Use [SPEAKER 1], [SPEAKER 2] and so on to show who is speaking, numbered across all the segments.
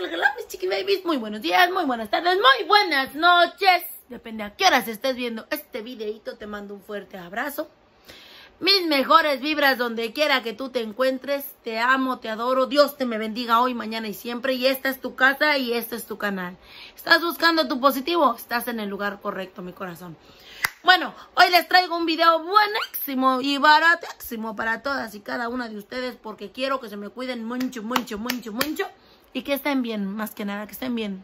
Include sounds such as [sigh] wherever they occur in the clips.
[SPEAKER 1] mis chiqui Muy buenos días, muy buenas tardes, muy buenas noches. Depende a qué horas estés viendo este videito, te mando un fuerte abrazo. Mis mejores vibras donde quiera que tú te encuentres. Te amo, te adoro. Dios te me bendiga hoy, mañana y siempre. Y esta es tu casa y este es tu canal. ¿Estás buscando tu positivo? Estás en el lugar correcto, mi corazón. Bueno, hoy les traigo un video buenísimo y baratísimo para todas y cada una de ustedes porque quiero que se me cuiden mucho, mucho, mucho, mucho y que estén bien, más que nada, que estén bien.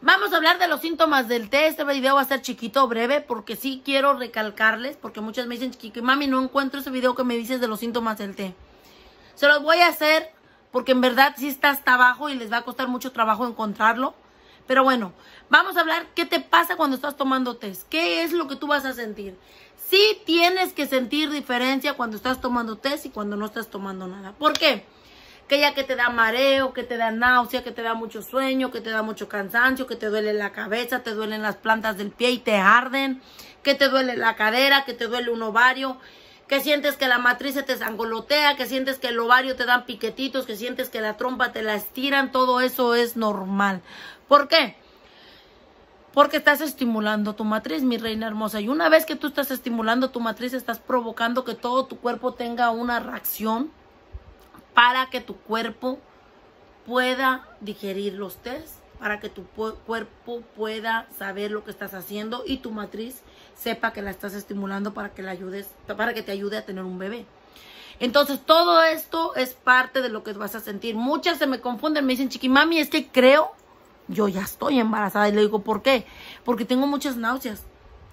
[SPEAKER 1] Vamos a hablar de los síntomas del té. Este video va a ser chiquito, breve, porque sí quiero recalcarles, porque muchas me dicen, Chiqui, mami, no encuentro ese video que me dices de los síntomas del té. Se los voy a hacer porque en verdad sí está hasta abajo y les va a costar mucho trabajo encontrarlo. Pero bueno, vamos a hablar qué te pasa cuando estás tomando té. ¿Qué es lo que tú vas a sentir? Sí tienes que sentir diferencia cuando estás tomando té y cuando no estás tomando nada. ¿Por qué? que que te da mareo, que te da náusea, que te da mucho sueño, que te da mucho cansancio, que te duele la cabeza, te duelen las plantas del pie y te arden, que te duele la cadera, que te duele un ovario, que sientes que la matriz se te zangolotea, que sientes que el ovario te dan piquetitos, que sientes que la trompa te la estiran, todo eso es normal. ¿Por qué? Porque estás estimulando tu matriz, mi reina hermosa. Y una vez que tú estás estimulando tu matriz, estás provocando que todo tu cuerpo tenga una reacción para que tu cuerpo pueda digerir los test, para que tu cuerpo pueda saber lo que estás haciendo y tu matriz sepa que la estás estimulando para que la ayudes, para que te ayude a tener un bebé. Entonces, todo esto es parte de lo que vas a sentir. Muchas se me confunden, me dicen, chiquimami, es que creo, yo ya estoy embarazada. Y le digo, ¿por qué? Porque tengo muchas náuseas,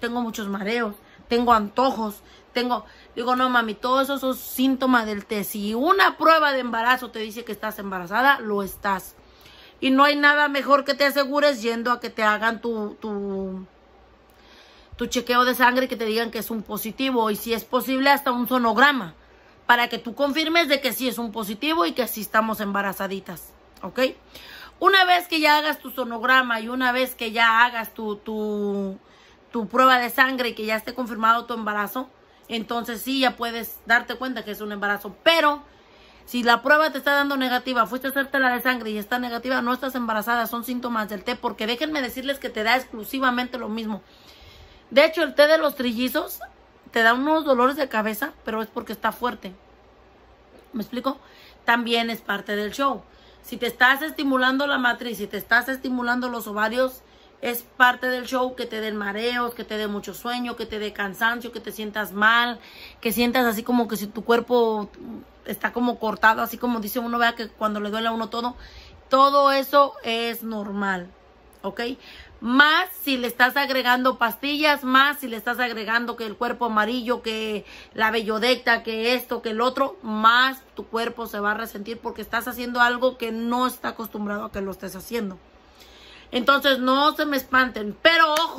[SPEAKER 1] tengo muchos mareos, tengo antojos, tengo... Digo, no, mami, todos esos son síntomas del test. Si una prueba de embarazo te dice que estás embarazada, lo estás. Y no hay nada mejor que te asegures yendo a que te hagan tu, tu, chequeo de sangre y que te digan que es un positivo. Y si es posible, hasta un sonograma. Para que tú confirmes de que sí es un positivo y que sí estamos embarazaditas. ¿Ok? Una vez que ya hagas tu sonograma y una vez que ya hagas tu tu prueba de sangre y que ya esté confirmado tu embarazo, entonces sí ya puedes darte cuenta que es un embarazo. Pero si la prueba te está dando negativa, fuiste a hacerte la de sangre y está negativa, no estás embarazada, son síntomas del té, porque déjenme decirles que te da exclusivamente lo mismo. De hecho, el té de los trillizos te da unos dolores de cabeza, pero es porque está fuerte. ¿Me explico? También es parte del show. Si te estás estimulando la matriz, si te estás estimulando los ovarios, es parte del show que te den mareos, que te dé mucho sueño, que te dé cansancio, que te sientas mal, que sientas así como que si tu cuerpo está como cortado, así como dice uno, vea que cuando le duele a uno todo, todo eso es normal, ¿ok? Más si le estás agregando pastillas, más si le estás agregando que el cuerpo amarillo, que la bellodecta, que esto, que el otro, más tu cuerpo se va a resentir porque estás haciendo algo que no está acostumbrado a que lo estés haciendo. Entonces no se me espanten. Pero ojo,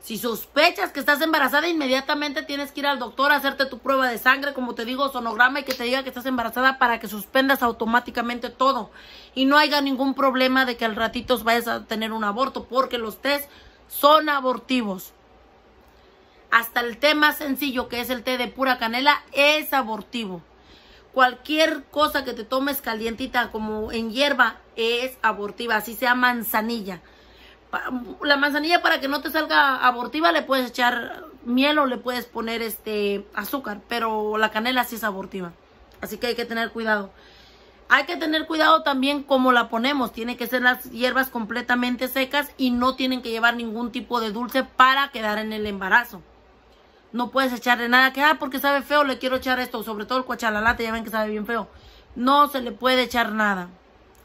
[SPEAKER 1] si sospechas que estás embarazada, inmediatamente tienes que ir al doctor a hacerte tu prueba de sangre, como te digo, sonograma y que te diga que estás embarazada para que suspendas automáticamente todo. Y no haya ningún problema de que al ratito vayas a tener un aborto, porque los test son abortivos. Hasta el té más sencillo, que es el té de pura canela, es abortivo. Cualquier cosa que te tomes calientita como en hierba es abortiva, así sea manzanilla. La manzanilla para que no te salga abortiva le puedes echar miel o le puedes poner este azúcar, pero la canela sí es abortiva. Así que hay que tener cuidado. Hay que tener cuidado también cómo la ponemos. Tiene que ser las hierbas completamente secas y no tienen que llevar ningún tipo de dulce para quedar en el embarazo. No puedes echarle nada que, ah, porque sabe feo, le quiero echar esto. Sobre todo el cuachalalate, ya ven que sabe bien feo. No se le puede echar nada.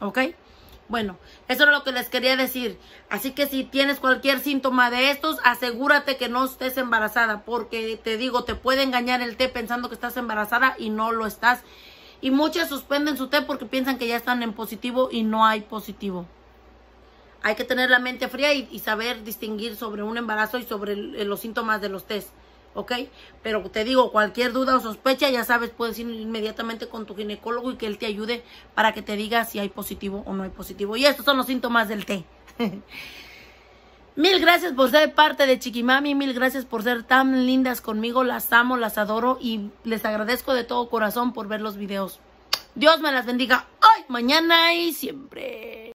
[SPEAKER 1] ¿Ok? Bueno, eso era lo que les quería decir. Así que si tienes cualquier síntoma de estos, asegúrate que no estés embarazada, porque te digo, te puede engañar el té pensando que estás embarazada y no lo estás. Y muchas suspenden su té porque piensan que ya están en positivo y no hay positivo. Hay que tener la mente fría y, saber distinguir sobre un embarazo y sobre los síntomas de los test. ¿ok? Pero te digo, cualquier duda o sospecha, ya sabes, puedes ir inmediatamente con tu ginecólogo y que él te ayude para que te diga si hay positivo o no hay positivo. Y estos son los síntomas del té. [laughs] Mil gracias por ser parte de Chiquimami, mil gracias por ser tan lindas conmigo, las amo, las adoro y les agradezco de todo corazón por ver los videos. Dios me las bendiga hoy, mañana y siempre.